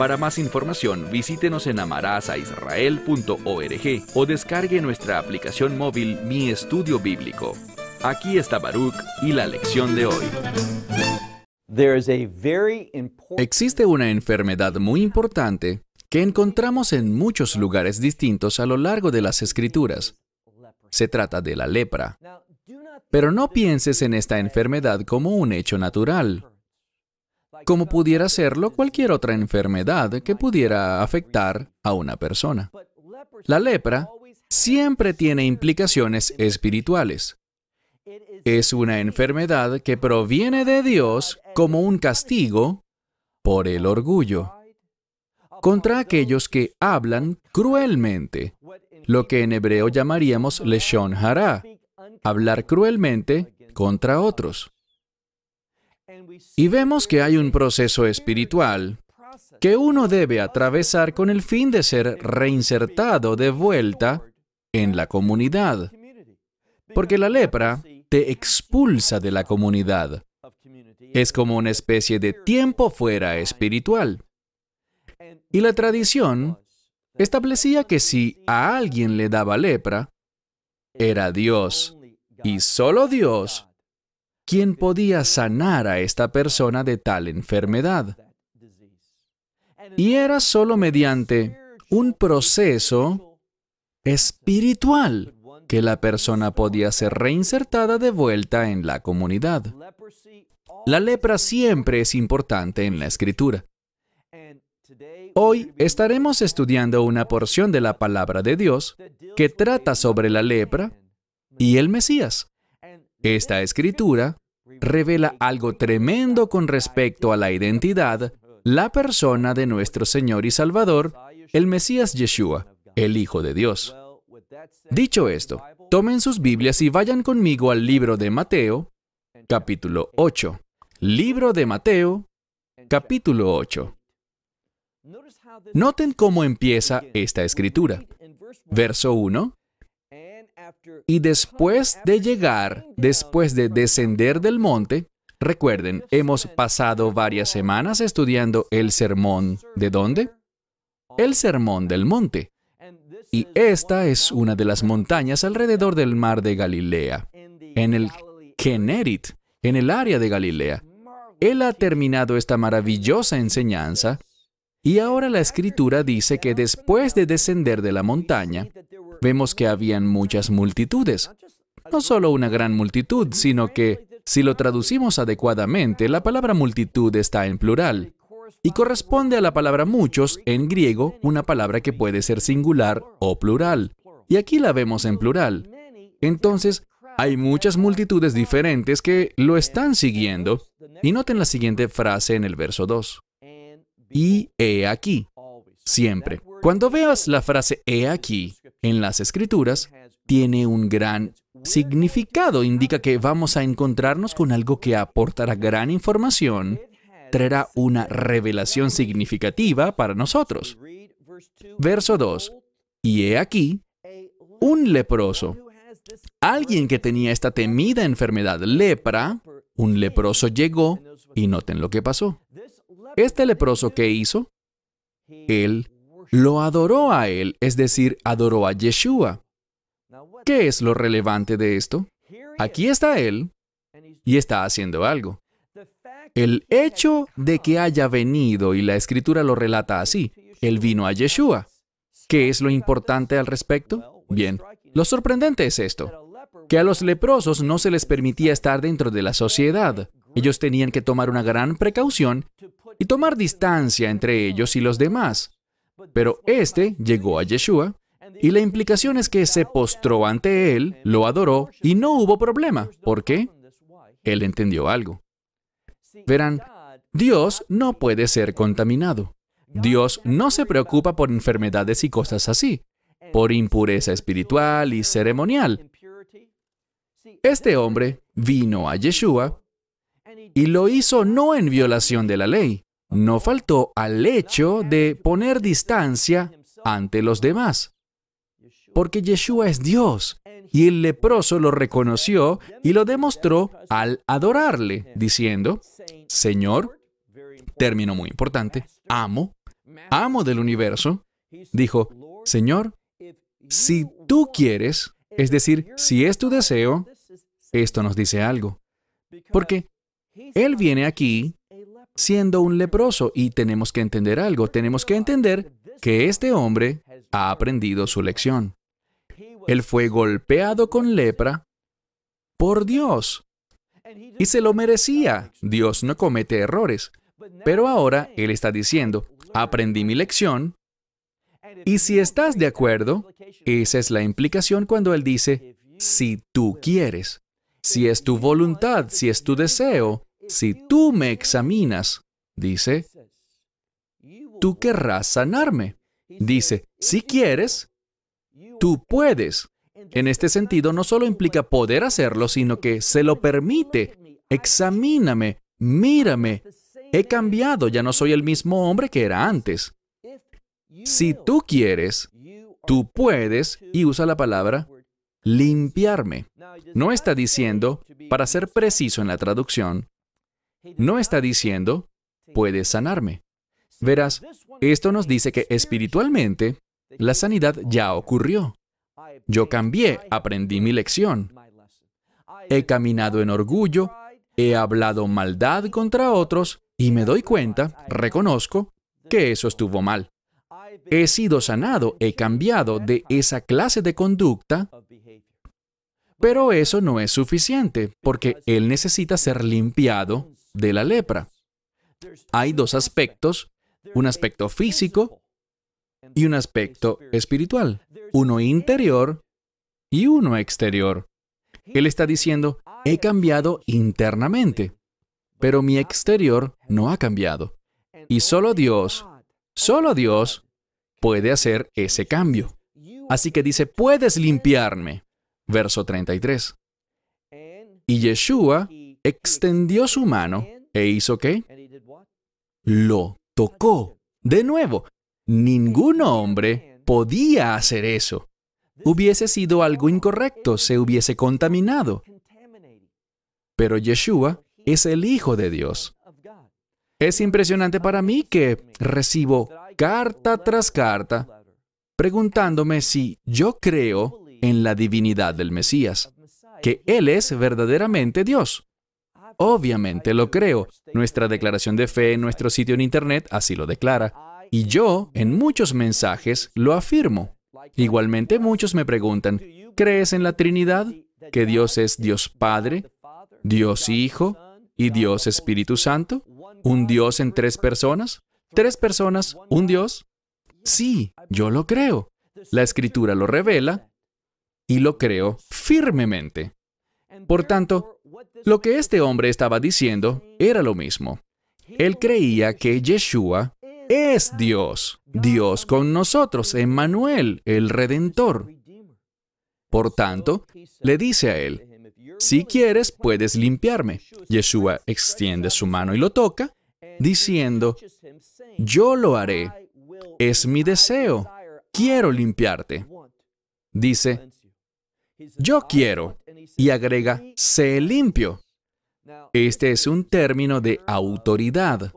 Para más información, visítenos en amarazaisrael.org o descargue nuestra aplicación móvil Mi Estudio Bíblico. Aquí está Baruch y la lección de hoy. Existe una enfermedad muy importante que encontramos en muchos lugares distintos a lo largo de las escrituras. Se trata de la lepra. Pero no pienses en esta enfermedad como un hecho natural como pudiera serlo cualquier otra enfermedad que pudiera afectar a una persona. La lepra siempre tiene implicaciones espirituales. Es una enfermedad que proviene de Dios como un castigo por el orgullo contra aquellos que hablan cruelmente, lo que en hebreo llamaríamos leshon hará, hablar cruelmente contra otros. Y vemos que hay un proceso espiritual que uno debe atravesar con el fin de ser reinsertado de vuelta en la comunidad. Porque la lepra te expulsa de la comunidad. Es como una especie de tiempo fuera espiritual. Y la tradición establecía que si a alguien le daba lepra, era Dios y solo Dios ¿Quién podía sanar a esta persona de tal enfermedad. Y era solo mediante un proceso espiritual que la persona podía ser reinsertada de vuelta en la comunidad. La lepra siempre es importante en la escritura. Hoy estaremos estudiando una porción de la palabra de Dios que trata sobre la lepra y el Mesías. Esta escritura revela algo tremendo con respecto a la identidad, la persona de nuestro Señor y Salvador, el Mesías Yeshua, el Hijo de Dios. Dicho esto, tomen sus Biblias y vayan conmigo al libro de Mateo, capítulo 8. Libro de Mateo, capítulo 8. Noten cómo empieza esta escritura. Verso 1 y después de llegar, después de descender del monte, recuerden, hemos pasado varias semanas estudiando el sermón. ¿De dónde? El sermón del monte. Y esta es una de las montañas alrededor del mar de Galilea, en el Kenerit, en el área de Galilea. Él ha terminado esta maravillosa enseñanza y ahora la escritura dice que después de descender de la montaña, vemos que habían muchas multitudes. No solo una gran multitud, sino que, si lo traducimos adecuadamente, la palabra multitud está en plural y corresponde a la palabra muchos en griego, una palabra que puede ser singular o plural. Y aquí la vemos en plural. Entonces, hay muchas multitudes diferentes que lo están siguiendo. Y noten la siguiente frase en el verso 2 y he aquí, siempre. Cuando veas la frase he aquí en las escrituras, tiene un gran significado, indica que vamos a encontrarnos con algo que aportará gran información, traerá una revelación significativa para nosotros. Verso 2. Y he aquí, un leproso, alguien que tenía esta temida enfermedad lepra, un leproso llegó y noten lo que pasó. Este leproso que hizo, él lo adoró a él, es decir, adoró a Yeshua. ¿Qué es lo relevante de esto? Aquí está él y está haciendo algo. El hecho de que haya venido, y la escritura lo relata así, él vino a Yeshua. ¿Qué es lo importante al respecto? Bien, lo sorprendente es esto, que a los leprosos no se les permitía estar dentro de la sociedad. Ellos tenían que tomar una gran precaución y tomar distancia entre ellos y los demás. Pero este llegó a Yeshua y la implicación es que se postró ante él, lo adoró y no hubo problema. ¿Por qué? Él entendió algo. Verán, Dios no puede ser contaminado. Dios no se preocupa por enfermedades y cosas así, por impureza espiritual y ceremonial. Este hombre vino a Yeshua y lo hizo no en violación de la ley, no faltó al hecho de poner distancia ante los demás. Porque Yeshua es Dios, y el leproso lo reconoció y lo demostró al adorarle, diciendo, Señor, término muy importante, amo, amo del universo, dijo, Señor, si tú quieres, es decir, si es tu deseo, esto nos dice algo. Porque Él viene aquí siendo un leproso y tenemos que entender algo, tenemos que entender que este hombre ha aprendido su lección. Él fue golpeado con lepra por Dios y se lo merecía. Dios no comete errores. Pero ahora Él está diciendo, aprendí mi lección y si estás de acuerdo, esa es la implicación cuando Él dice, si tú quieres, si es tu voluntad, si es tu deseo, si tú me examinas, dice, tú querrás sanarme. Dice, si quieres, tú puedes. En este sentido, no solo implica poder hacerlo, sino que se lo permite. Examíname, mírame. He cambiado, ya no soy el mismo hombre que era antes. Si tú quieres, tú puedes, y usa la palabra limpiarme. No está diciendo, para ser preciso en la traducción, no está diciendo, puedes sanarme. Verás, esto nos dice que espiritualmente la sanidad ya ocurrió. Yo cambié, aprendí mi lección. He caminado en orgullo, he hablado maldad contra otros y me doy cuenta, reconozco, que eso estuvo mal. He sido sanado, he cambiado de esa clase de conducta, pero eso no es suficiente porque él necesita ser limpiado de la lepra. Hay dos aspectos, un aspecto físico y un aspecto espiritual, uno interior y uno exterior. Él está diciendo, he cambiado internamente, pero mi exterior no ha cambiado. Y solo Dios, solo Dios puede hacer ese cambio. Así que dice, puedes limpiarme. Verso 33. Y Yeshua extendió su mano e hizo qué? Lo tocó. De nuevo, ningún hombre podía hacer eso. Hubiese sido algo incorrecto, se hubiese contaminado. Pero Yeshua es el Hijo de Dios. Es impresionante para mí que recibo carta tras carta preguntándome si yo creo en la divinidad del Mesías, que Él es verdaderamente Dios. Obviamente lo creo. Nuestra declaración de fe en nuestro sitio en Internet así lo declara. Y yo, en muchos mensajes, lo afirmo. Igualmente muchos me preguntan, ¿crees en la Trinidad? ¿Que Dios es Dios Padre, Dios Hijo y Dios Espíritu Santo? ¿Un Dios en tres personas? ¿Tres personas, un Dios? Sí, yo lo creo. La escritura lo revela y lo creo firmemente. Por tanto, lo que este hombre estaba diciendo era lo mismo. Él creía que Yeshua es Dios, Dios con nosotros, Emmanuel, el Redentor. Por tanto, le dice a él, si quieres, puedes limpiarme. Yeshua extiende su mano y lo toca, diciendo, yo lo haré, es mi deseo, quiero limpiarte. Dice, yo quiero, y agrega, sé limpio. Este es un término de autoridad.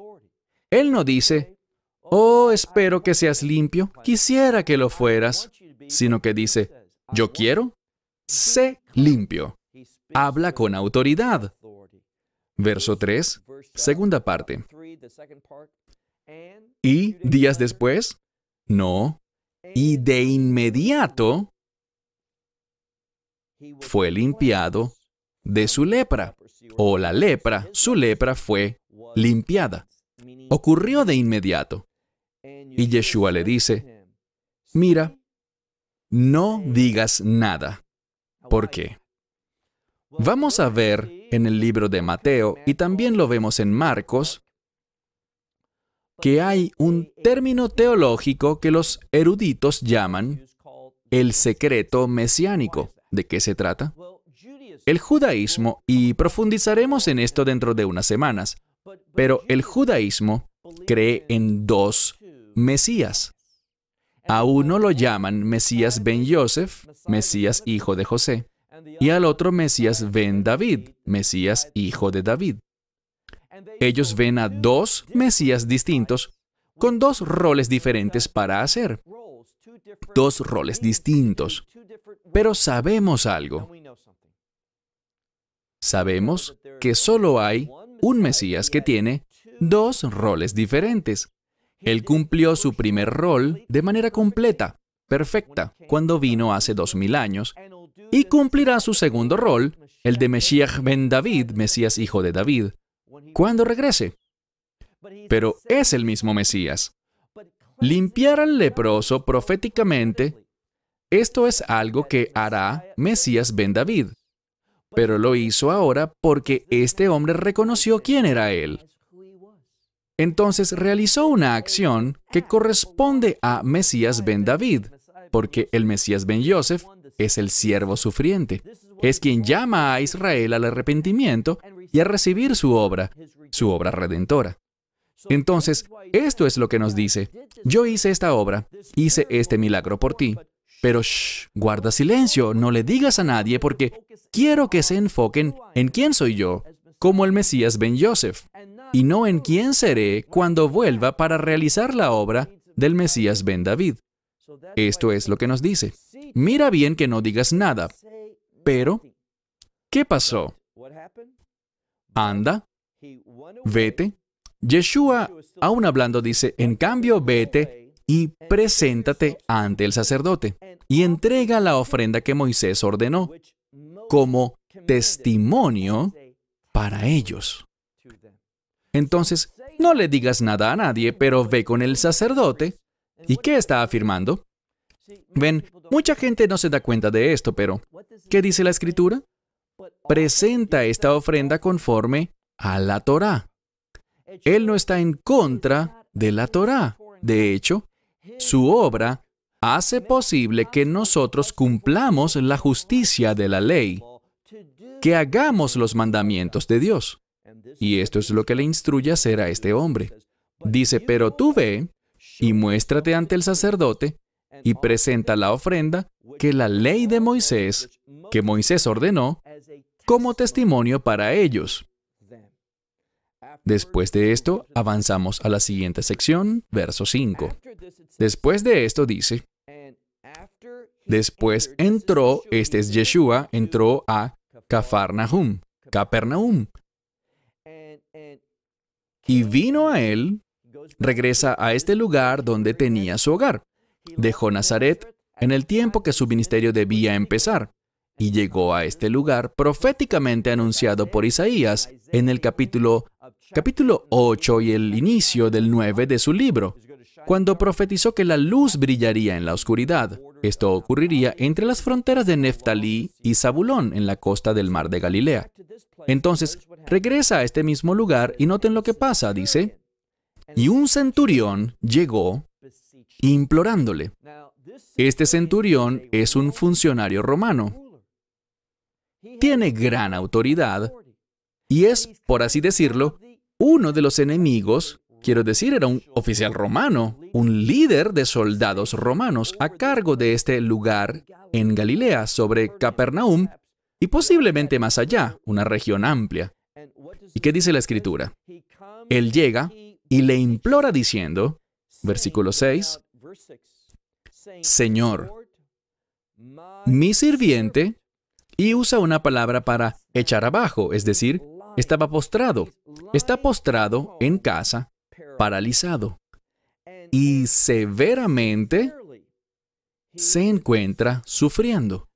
Él no dice, oh, espero que seas limpio, quisiera que lo fueras, sino que dice, yo quiero, sé limpio. Habla con autoridad. Verso 3, segunda parte. ¿Y días después? No. Y de inmediato fue limpiado de su lepra, o la lepra, su lepra fue limpiada. Ocurrió de inmediato. Y Yeshua le dice, mira, no digas nada. ¿Por qué? Vamos a ver en el libro de Mateo, y también lo vemos en Marcos, que hay un término teológico que los eruditos llaman el secreto mesiánico. ¿De qué se trata? El judaísmo, y profundizaremos en esto dentro de unas semanas, pero el judaísmo cree en dos Mesías. A uno lo llaman Mesías ben Yosef, Mesías hijo de José, y al otro Mesías ben David, Mesías hijo de David. Ellos ven a dos Mesías distintos con dos roles diferentes para hacer. Dos roles distintos. Pero sabemos algo. Sabemos que solo hay un Mesías que tiene dos roles diferentes. Él cumplió su primer rol de manera completa, perfecta, cuando vino hace dos mil años, y cumplirá su segundo rol, el de Mesías ben David, Mesías hijo de David, cuando regrese. Pero es el mismo Mesías. Limpiar al leproso proféticamente esto es algo que hará Mesías ben David, pero lo hizo ahora porque este hombre reconoció quién era él. Entonces realizó una acción que corresponde a Mesías ben David, porque el Mesías ben Yosef es el siervo sufriente. Es quien llama a Israel al arrepentimiento y a recibir su obra, su obra redentora. Entonces, esto es lo que nos dice. Yo hice esta obra, hice este milagro por ti, pero shh, guarda silencio, no le digas a nadie porque quiero que se enfoquen en quién soy yo, como el Mesías Ben Yosef, y no en quién seré cuando vuelva para realizar la obra del Mesías Ben David. Esto es lo que nos dice. Mira bien que no digas nada. Pero, ¿qué pasó? Anda, vete. Yeshua, aún hablando, dice, en cambio, vete y preséntate ante el sacerdote y entrega la ofrenda que Moisés ordenó como testimonio para ellos. Entonces, no le digas nada a nadie, pero ve con el sacerdote. ¿Y qué está afirmando? Ven, mucha gente no se da cuenta de esto, pero ¿qué dice la escritura? Presenta esta ofrenda conforme a la Torá. Él no está en contra de la Torá. De hecho, su obra hace posible que nosotros cumplamos la justicia de la ley, que hagamos los mandamientos de Dios. Y esto es lo que le instruye a hacer a este hombre. Dice, pero tú ve y muéstrate ante el sacerdote y presenta la ofrenda que la ley de Moisés, que Moisés ordenó, como testimonio para ellos. Después de esto, avanzamos a la siguiente sección, verso 5. Después de esto dice, Después entró, este es Yeshua, entró a Capernaum. Y vino a él, regresa a este lugar donde tenía su hogar. Dejó Nazaret en el tiempo que su ministerio debía empezar y llegó a este lugar proféticamente anunciado por Isaías en el capítulo, capítulo 8 y el inicio del 9 de su libro, cuando profetizó que la luz brillaría en la oscuridad, esto ocurriría entre las fronteras de Neftalí y Zabulón en la costa del mar de Galilea. Entonces, regresa a este mismo lugar y noten lo que pasa, dice. Y un centurión llegó implorándole. Este centurión es un funcionario romano. Tiene gran autoridad y es, por así decirlo, uno de los enemigos Quiero decir, era un oficial romano, un líder de soldados romanos a cargo de este lugar en Galilea, sobre Capernaum y posiblemente más allá, una región amplia. ¿Y qué dice la escritura? Él llega y le implora diciendo, versículo 6, Señor, mi sirviente, y usa una palabra para echar abajo, es decir, estaba postrado, está postrado en casa paralizado y severamente se encuentra sufriendo.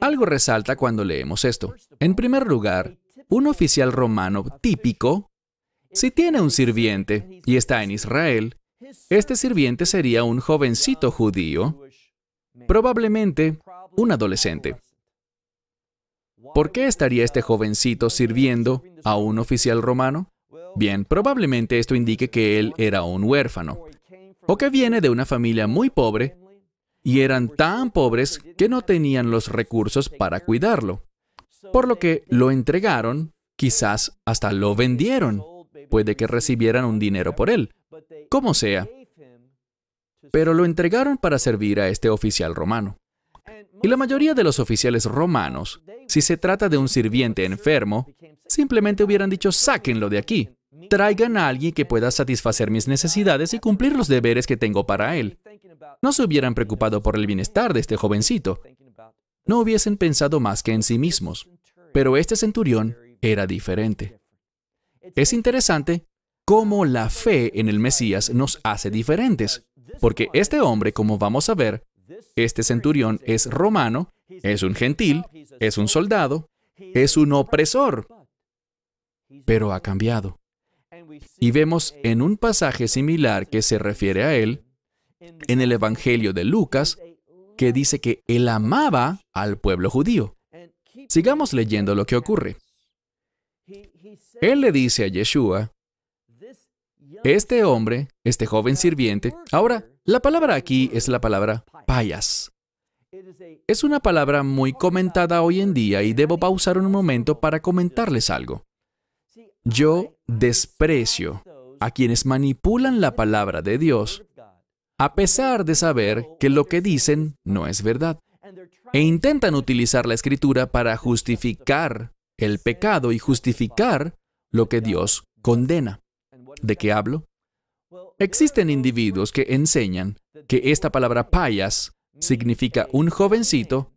Algo resalta cuando leemos esto. En primer lugar, un oficial romano típico, si tiene un sirviente y está en Israel, este sirviente sería un jovencito judío, probablemente un adolescente. ¿Por qué estaría este jovencito sirviendo a un oficial romano? Bien, probablemente esto indique que él era un huérfano, o que viene de una familia muy pobre y eran tan pobres que no tenían los recursos para cuidarlo, por lo que lo entregaron, quizás hasta lo vendieron, puede que recibieran un dinero por él, como sea, pero lo entregaron para servir a este oficial romano. Y la mayoría de los oficiales romanos, si se trata de un sirviente enfermo, simplemente hubieran dicho sáquenlo de aquí. Traigan a alguien que pueda satisfacer mis necesidades y cumplir los deberes que tengo para él. No se hubieran preocupado por el bienestar de este jovencito. No hubiesen pensado más que en sí mismos. Pero este centurión era diferente. Es interesante cómo la fe en el Mesías nos hace diferentes, porque este hombre, como vamos a ver, este centurión es romano, es un gentil, es un soldado, es un opresor, pero ha cambiado. Y vemos en un pasaje similar que se refiere a él, en el Evangelio de Lucas, que dice que él amaba al pueblo judío. Sigamos leyendo lo que ocurre. Él le dice a Yeshua, este hombre, este joven sirviente, ahora, la palabra aquí es la palabra payas. Es una palabra muy comentada hoy en día y debo pausar un momento para comentarles algo. Yo desprecio a quienes manipulan la palabra de Dios a pesar de saber que lo que dicen no es verdad e intentan utilizar la escritura para justificar el pecado y justificar lo que Dios condena. ¿De qué hablo? Existen individuos que enseñan que esta palabra payas significa un jovencito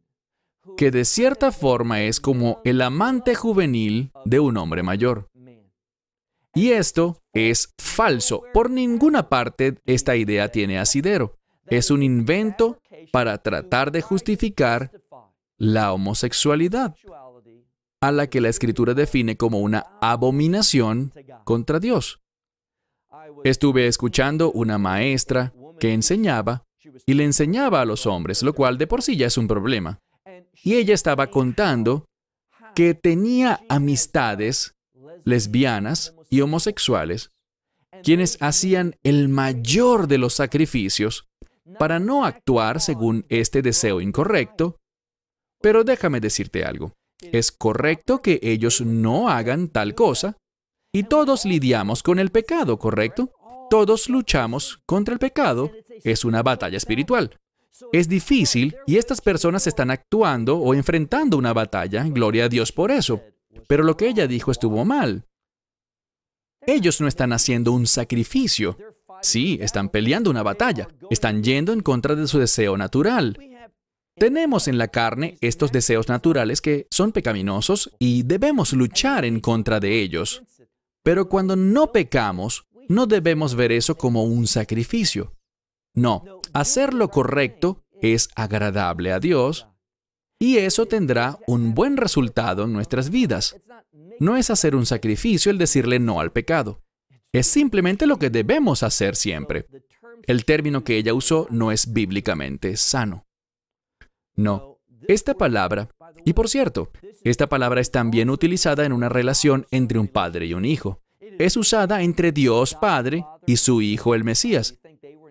que de cierta forma es como el amante juvenil de un hombre mayor. Y esto es falso. Por ninguna parte esta idea tiene asidero. Es un invento para tratar de justificar la homosexualidad, a la que la escritura define como una abominación contra Dios. Estuve escuchando una maestra que enseñaba y le enseñaba a los hombres, lo cual de por sí ya es un problema. Y ella estaba contando que tenía amistades lesbianas y homosexuales, quienes hacían el mayor de los sacrificios para no actuar según este deseo incorrecto, pero déjame decirte algo, es correcto que ellos no hagan tal cosa, y todos lidiamos con el pecado, ¿correcto? Todos luchamos contra el pecado, es una batalla espiritual. Es difícil y estas personas están actuando o enfrentando una batalla, gloria a Dios por eso. Pero lo que ella dijo estuvo mal. Ellos no están haciendo un sacrificio. Sí, están peleando una batalla. Están yendo en contra de su deseo natural. Tenemos en la carne estos deseos naturales que son pecaminosos y debemos luchar en contra de ellos. Pero cuando no pecamos, no debemos ver eso como un sacrificio. No, hacer lo correcto es agradable a Dios y eso tendrá un buen resultado en nuestras vidas. No es hacer un sacrificio el decirle no al pecado. Es simplemente lo que debemos hacer siempre. El término que ella usó no es bíblicamente sano. No, esta palabra, y por cierto, esta palabra es también utilizada en una relación entre un padre y un hijo. Es usada entre Dios Padre y su Hijo el Mesías.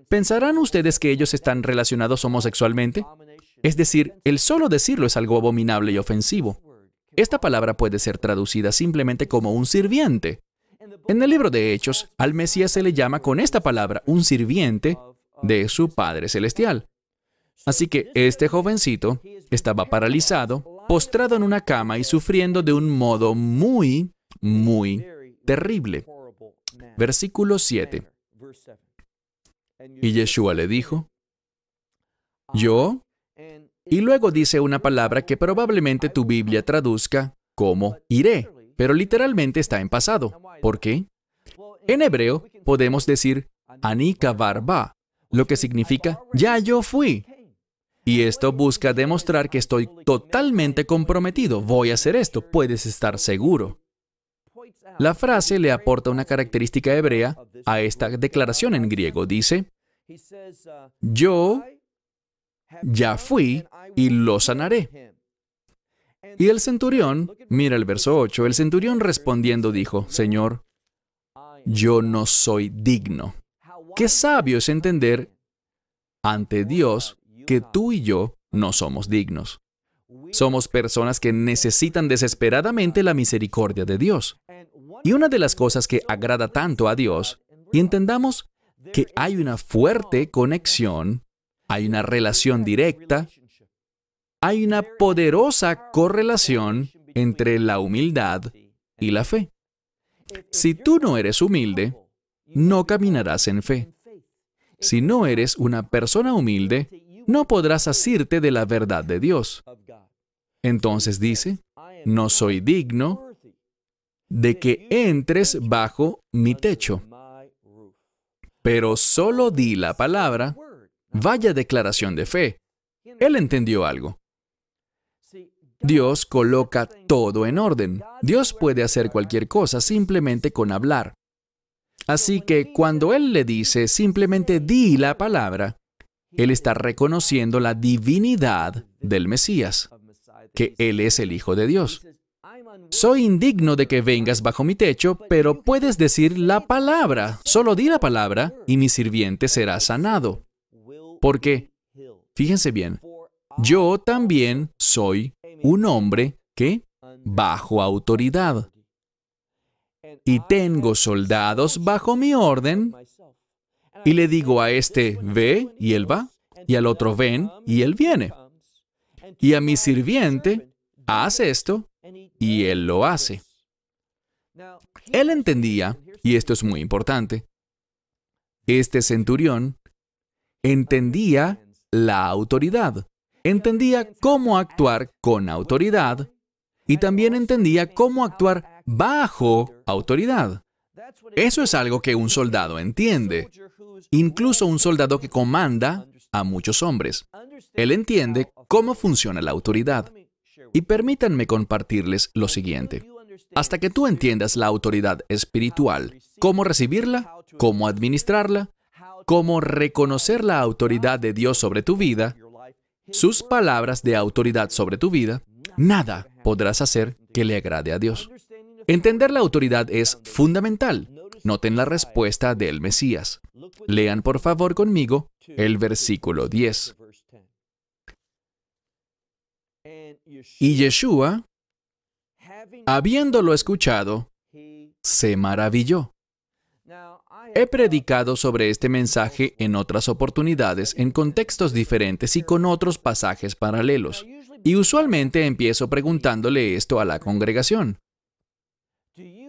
¿Pensarán ustedes que ellos están relacionados homosexualmente? Es decir, el solo decirlo es algo abominable y ofensivo. Esta palabra puede ser traducida simplemente como un sirviente. En el libro de Hechos, al Mesías se le llama con esta palabra un sirviente de su Padre Celestial. Así que este jovencito estaba paralizado, postrado en una cama y sufriendo de un modo muy, muy terrible. Versículo 7. Y Yeshua le dijo, yo y luego dice una palabra que probablemente tu Biblia traduzca como iré, pero literalmente está en pasado. ¿Por qué? En hebreo podemos decir anika barba, lo que significa ya yo fui. Y esto busca demostrar que estoy totalmente comprometido. Voy a hacer esto, puedes estar seguro. La frase le aporta una característica hebrea a esta declaración en griego. Dice, yo ya fui y lo sanaré. Y el centurión, mira el verso 8, el centurión respondiendo dijo, Señor, yo no soy digno. Qué sabio es entender ante Dios que tú y yo no somos dignos. Somos personas que necesitan desesperadamente la misericordia de Dios. Y una de las cosas que agrada tanto a Dios, y entendamos que hay una fuerte conexión hay una relación directa. Hay una poderosa correlación entre la humildad y la fe. Si tú no eres humilde, no caminarás en fe. Si no eres una persona humilde, no podrás asirte de la verdad de Dios. Entonces dice, no soy digno de que entres bajo mi techo. Pero solo di la palabra Vaya declaración de fe. Él entendió algo. Dios coloca todo en orden. Dios puede hacer cualquier cosa simplemente con hablar. Así que cuando Él le dice simplemente di la palabra, Él está reconociendo la divinidad del Mesías, que Él es el Hijo de Dios. Soy indigno de que vengas bajo mi techo, pero puedes decir la palabra. Solo di la palabra y mi sirviente será sanado. Porque, fíjense bien, yo también soy un hombre que bajo autoridad. Y tengo soldados bajo mi orden. Y le digo a este, ve, y él va. Y al otro, ven, y él viene. Y a mi sirviente, haz esto, y él lo hace. Él entendía, y esto es muy importante, este centurión entendía la autoridad, entendía cómo actuar con autoridad y también entendía cómo actuar bajo autoridad. Eso es algo que un soldado entiende, incluso un soldado que comanda a muchos hombres. Él entiende cómo funciona la autoridad. Y permítanme compartirles lo siguiente. Hasta que tú entiendas la autoridad espiritual, cómo recibirla, cómo administrarla, como reconocer la autoridad de Dios sobre tu vida, sus palabras de autoridad sobre tu vida, nada podrás hacer que le agrade a Dios. Entender la autoridad es fundamental. Noten la respuesta del Mesías. Lean por favor conmigo el versículo 10. Y Yeshua, habiéndolo escuchado, se maravilló He predicado sobre este mensaje en otras oportunidades, en contextos diferentes y con otros pasajes paralelos. Y usualmente empiezo preguntándole esto a la congregación.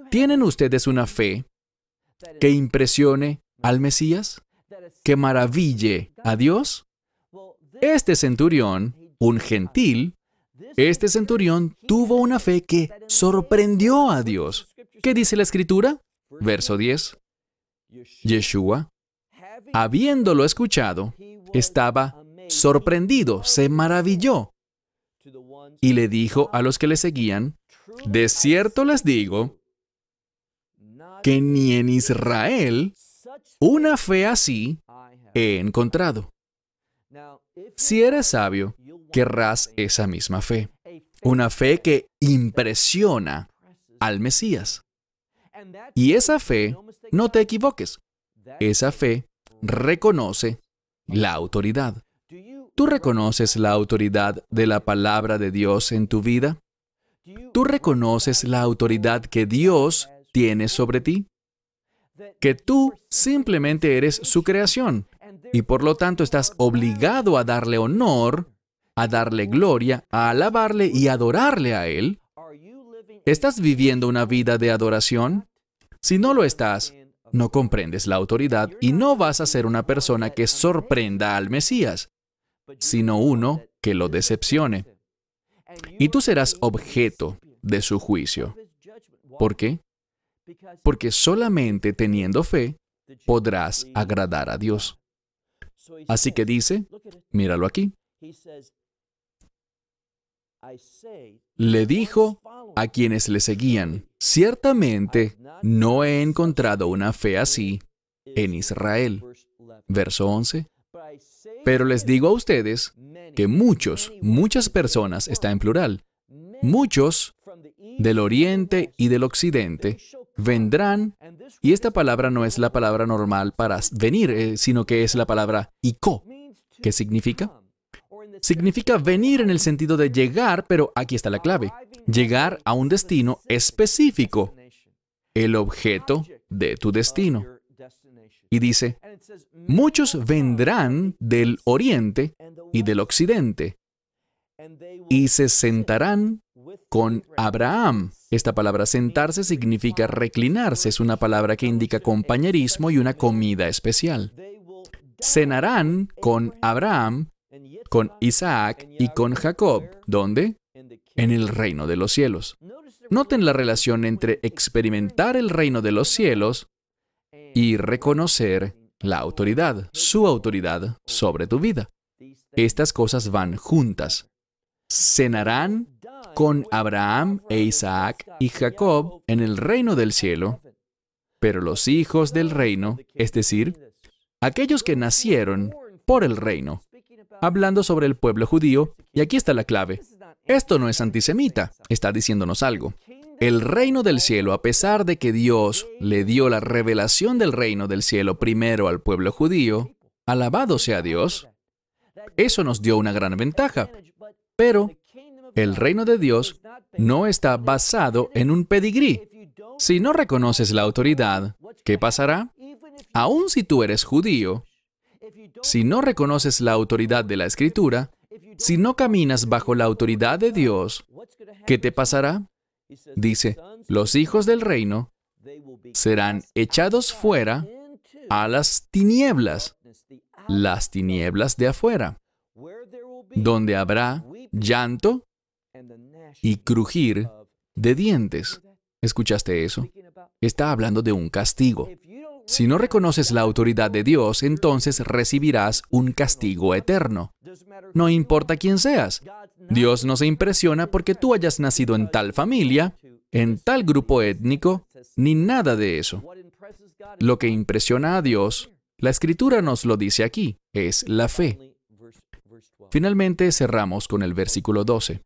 ¿Tienen ustedes una fe que impresione al Mesías? ¿Que maraville a Dios? Este centurión, un gentil, este centurión tuvo una fe que sorprendió a Dios. ¿Qué dice la escritura? Verso 10. Yeshua, habiéndolo escuchado, estaba sorprendido, se maravilló y le dijo a los que le seguían, de cierto les digo que ni en Israel una fe así he encontrado. Si eres sabio, querrás esa misma fe, una fe que impresiona al Mesías. Y esa fe no te equivoques. Esa fe reconoce la autoridad. ¿Tú reconoces la autoridad de la palabra de Dios en tu vida? ¿Tú reconoces la autoridad que Dios tiene sobre ti? Que tú simplemente eres su creación y por lo tanto estás obligado a darle honor, a darle gloria, a alabarle y adorarle a Él. ¿Estás viviendo una vida de adoración? Si no lo estás, no comprendes la autoridad y no vas a ser una persona que sorprenda al Mesías, sino uno que lo decepcione. Y tú serás objeto de su juicio. ¿Por qué? Porque solamente teniendo fe podrás agradar a Dios. Así que dice, míralo aquí le dijo a quienes le seguían, ciertamente no he encontrado una fe así en Israel. Verso 11. Pero les digo a ustedes que muchos, muchas personas, está en plural, muchos del oriente y del occidente vendrán, y esta palabra no es la palabra normal para venir, eh, sino que es la palabra ico, que significa significa venir en el sentido de llegar, pero aquí está la clave, llegar a un destino específico, el objeto de tu destino. Y dice, muchos vendrán del oriente y del occidente y se sentarán con Abraham. Esta palabra sentarse significa reclinarse, es una palabra que indica compañerismo y una comida especial. Cenarán con Abraham con Isaac y con Jacob. ¿Dónde? En el reino de los cielos. Noten la relación entre experimentar el reino de los cielos y reconocer la autoridad, su autoridad sobre tu vida. Estas cosas van juntas. Cenarán con Abraham e Isaac y Jacob en el reino del cielo, pero los hijos del reino, es decir, aquellos que nacieron por el reino, hablando sobre el pueblo judío, y aquí está la clave. Esto no es antisemita, está diciéndonos algo. El reino del cielo, a pesar de que Dios le dio la revelación del reino del cielo primero al pueblo judío, alabado sea Dios, eso nos dio una gran ventaja. Pero el reino de Dios no está basado en un pedigrí. Si no reconoces la autoridad, ¿qué pasará? Aun si tú eres judío, si no reconoces la autoridad de la Escritura, si no caminas bajo la autoridad de Dios, ¿qué te pasará? Dice, los hijos del reino serán echados fuera a las tinieblas, las tinieblas de afuera, donde habrá llanto y crujir de dientes. ¿Escuchaste eso? Está hablando de un castigo. Si no reconoces la autoridad de Dios, entonces recibirás un castigo eterno. No importa quién seas. Dios no se impresiona porque tú hayas nacido en tal familia, en tal grupo étnico, ni nada de eso. Lo que impresiona a Dios, la escritura nos lo dice aquí, es la fe. Finalmente cerramos con el versículo 12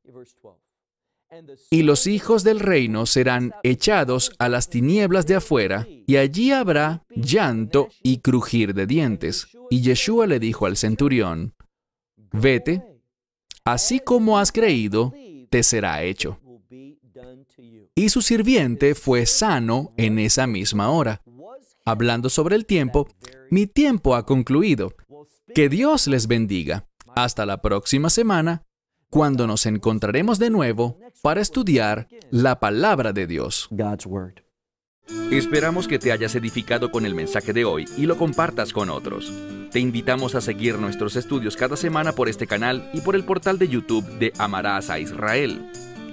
y los hijos del reino serán echados a las tinieblas de afuera, y allí habrá llanto y crujir de dientes. Y Yeshua le dijo al centurión, vete, así como has creído, te será hecho. Y su sirviente fue sano en esa misma hora. Hablando sobre el tiempo, mi tiempo ha concluido. Que Dios les bendiga. Hasta la próxima semana cuando nos encontraremos de nuevo para estudiar la palabra de Dios. Esperamos que te hayas edificado con el mensaje de hoy y lo compartas con otros. Te invitamos a seguir nuestros estudios cada semana por este canal y por el portal de YouTube de Amarás a Israel.